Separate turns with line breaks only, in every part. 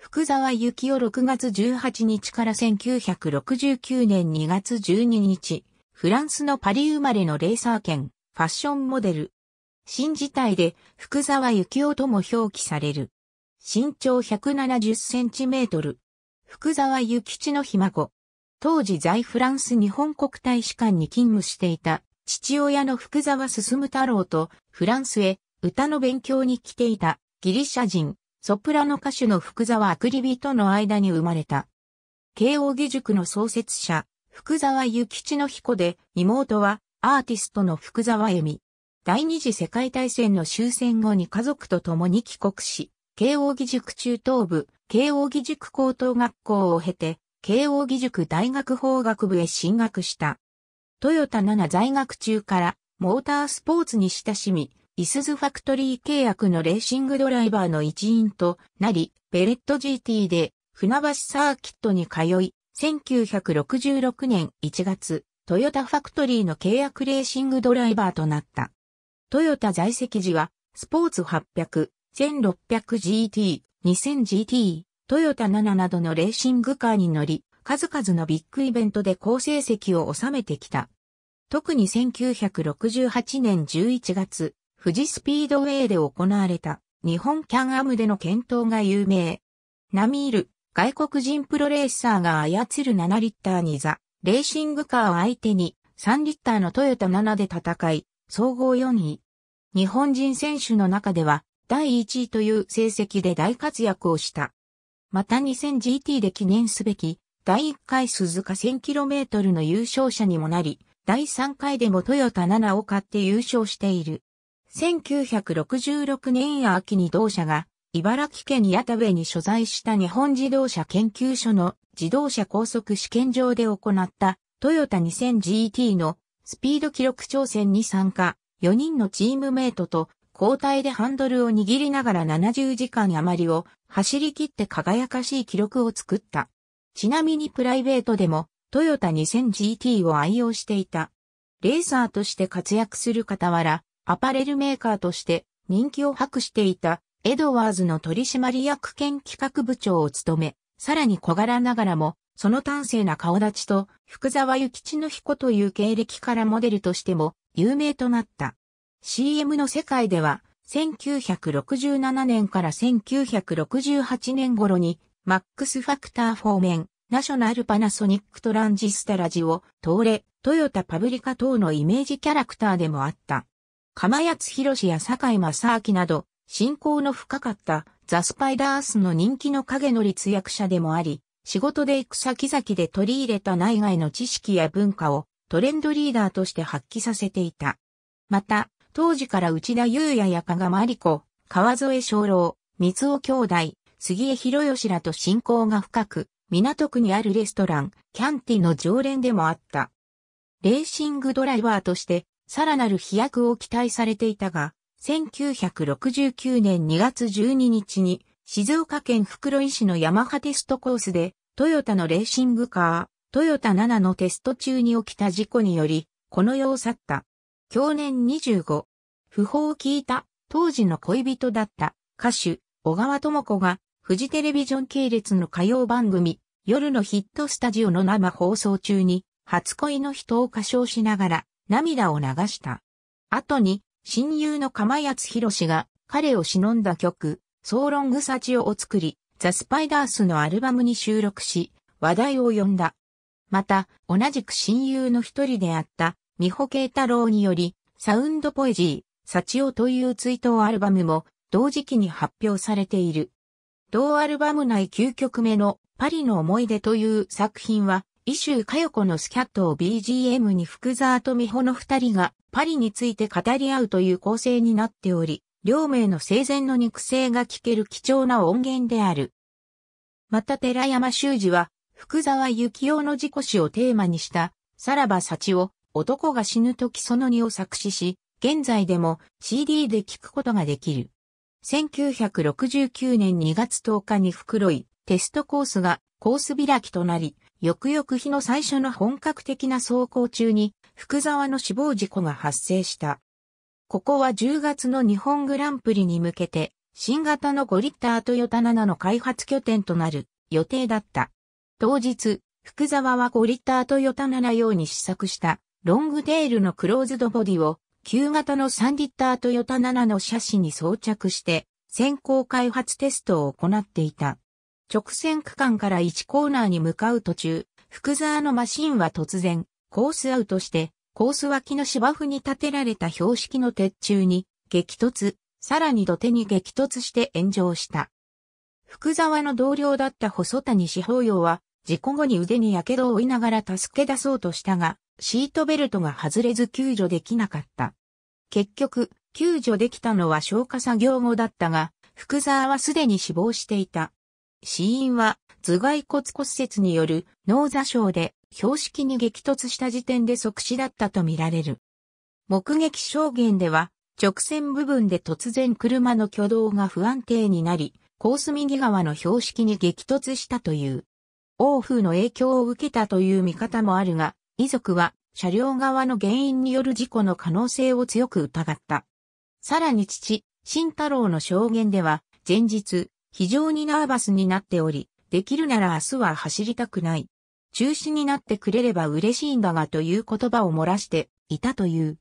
福沢幸雄6月18日から1969年2月12日、フランスのパリ生まれのレーサー兼、ファッションモデル。新時体で福沢幸雄とも表記される。身長170センチメートル。福沢幸吉のひ孫。当時在フランス日本国大使館に勤務していた父親の福沢進太郎とフランスへ歌の勉強に来ていたギリシャ人ソプラノ歌手の福沢アクリビとの間に生まれた。慶応義塾の創設者、福沢諭吉の彦で、妹はアーティストの福沢恵美。第二次世界大戦の終戦後に家族と共に帰国し、慶応義塾中等部、慶応義塾高等学校を経て、慶応義塾大学法学部へ進学した。トヨタ七在学中から、モータースポーツに親しみ、イスズファクトリー契約のレーシングドライバーの一員となり、ベレット GT で船橋サーキットに通い、1966年1月、トヨタファクトリーの契約レーシングドライバーとなった。トヨタ在籍時は、スポーツ800、1600GT、2000GT、トヨタ7などのレーシングカーに乗り、数々のビッグイベントで好成績を収めてきた。特に1968年11月、富士スピードウェイで行われた日本キャンアムでの検討が有名。ナミール、外国人プロレーサーが操る7リッターに座、レーシングカーを相手に3リッターのトヨタ7で戦い、総合4位。日本人選手の中では第1位という成績で大活躍をした。また 2000GT で記念すべき第1回鈴鹿 1000km の優勝者にもなり、第3回でもトヨタ7を買って優勝している。1966年秋に同社が茨城県八田部に所在した日本自動車研究所の自動車高速試験場で行ったトヨタ 2000GT のスピード記録挑戦に参加、4人のチームメイトと交代でハンドルを握りながら70時間余りを走り切って輝かしい記録を作った。ちなみにプライベートでもトヨタ 2000GT を愛用していた。レーサーとして活躍する傍ら、アパレルメーカーとして人気を博していたエドワーズの取締役兼企画部長を務め、さらに小柄ながらも、その端正な顔立ちと福沢諭吉の彦という経歴からモデルとしても有名となった。CM の世界では、1967年から1968年頃に、マックスファクターフォーメン、ナショナルパナソニックトランジスタラジオ、トーレ、トヨタパブリカ等のイメージキャラクターでもあった。釜谷博や坂井正明など、信仰の深かったザ・スパイダースの人気の影の立役者でもあり、仕事で行く先々で取り入れた内外の知識や文化をトレンドリーダーとして発揮させていた。また、当時から内田祐也や加賀真理子、川添昌郎、三尾兄弟、杉江博義らと親交が深く、港区にあるレストラン、キャンティの常連でもあった。レーシングドライバーとしてさらなる飛躍を期待されていたが、1969年2月12日に静岡県袋井市のヤマハテストコースでトヨタのレーシングカー、トヨタ7のテスト中に起きた事故により、この世を去った。去年25、不法を聞いた当時の恋人だった歌手、小川智子がフジテレビジョン系列の歌謡番組、夜のヒットスタジオの生放送中に、初恋の人を歌唱しながら、涙を流した。後に、親友の釜安博士が彼を忍んだ曲、ソーロングサチオを作り、ザ・スパイダースのアルバムに収録し、話題を呼んだ。また、同じく親友の一人であった、美穂慶太郎により、サウンドポエジー、サチオという追悼アルバムも、同時期に発表されている。同アルバム内9曲目のパリの思い出という作品は、伊州佳代子のスキャットを BGM に福沢と美穂の二人がパリについて語り合うという構成になっており、両名の生前の肉声が聞ける貴重な音源である。また寺山修司は、福沢幸雄の事故死をテーマにした、さらば幸を、男が死ぬ時その2を作詞し、現在でも CD で聴くことができる。1969年2月10日に袋井、テストコースがコース開きとなり、翌々日の最初の本格的な走行中に、福沢の死亡事故が発生した。ここは10月の日本グランプリに向けて、新型の5リッタートヨタ7の開発拠点となる予定だった。当日、福沢は5リッタートヨタ7用に試作したロングテールのクローズドボディを旧型の3リッタートヨタ7の車種に装着して先行開発テストを行っていた。直線区間から1コーナーに向かう途中、福沢のマシンは突然、コースアウトして、コース脇の芝生に立てられた標識の鉄柱に激突、さらに土手に激突して炎上した。福沢の同僚だった細谷志保洋は、事故後に腕に火傷を負いながら助け出そうとしたが、シートベルトが外れず救助できなかった。結局、救助できたのは消火作業後だったが、福沢はすでに死亡していた。死因は頭蓋骨骨折による脳座傷で標識に激突した時点で即死だったとみられる。目撃証言では直線部分で突然車の挙動が不安定になり、コース右側の標識に激突したという。欧風の影響を受けたという見方もあるが、遺族は車両側の原因による事故の可能性を強く疑った。さらに父、慎太郎の証言では、前日、非常にナーバスになっており、できるなら明日は走りたくない。中止になってくれれば嬉しいんだがという言葉を漏らしていたという。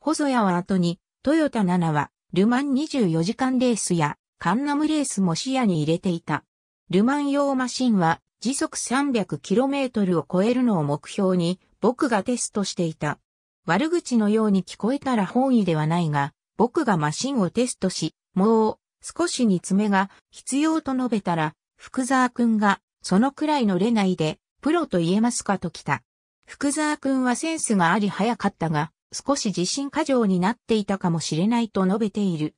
細谷は後に、トヨタ7は、ルマン24時間レースや、カンナムレースも視野に入れていた。ルマン用マシンは、時速 300km を超えるのを目標に、僕がテストしていた。悪口のように聞こえたら本意ではないが、僕がマシンをテストし、もう、少し煮詰めが必要と述べたら、福沢君が、そのくらいのれないで、プロと言えますかと来た。福沢君はセンスがあり早かったが、少し自信過剰になっていたかもしれないと述べている。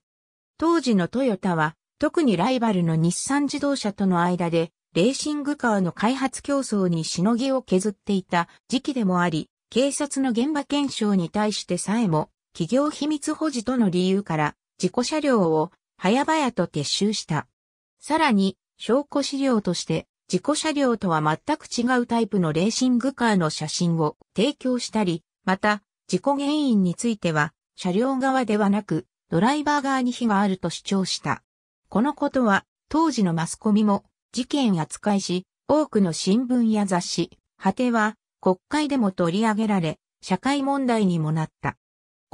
当時のトヨタは、特にライバルの日産自動車との間で、レーシングカーの開発競争にしのぎを削っていた時期でもあり、警察の現場検証に対してさえも、企業秘密保持との理由から、事故車両を早々と撤収した。さらに、証拠資料として、事故車両とは全く違うタイプのレーシングカーの写真を提供したり、また、事故原因については、車両側ではなく、ドライバー側に非があると主張した。このことは、当時のマスコミも、事件扱いし、多くの新聞や雑誌、果ては、国会でも取り上げられ、社会問題にもなった。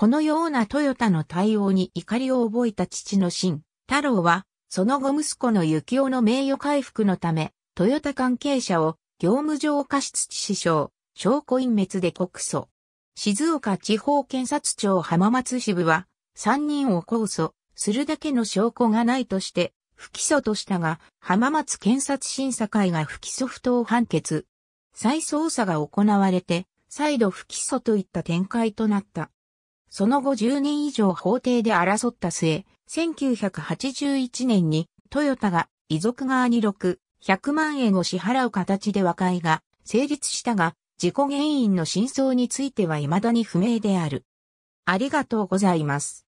このようなトヨタの対応に怒りを覚えた父の新太郎は、その後息子の幸雄の名誉回復のため、トヨタ関係者を業務上過失致死傷、証拠隠滅で告訴。静岡地方検察庁浜松支部は、3人を控訴するだけの証拠がないとして、不起訴としたが、浜松検察審査会が不起訴不当判決。再捜査が行われて、再度不起訴といった展開となった。その後10年以上法廷で争った末、1981年にトヨタが遺族側に6、100万円を支払う形で和解が成立したが、事故原因の真相については未だに不明である。ありがとうございます。